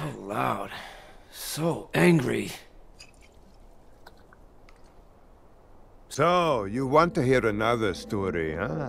So loud. So angry. So, you want to hear another story, huh?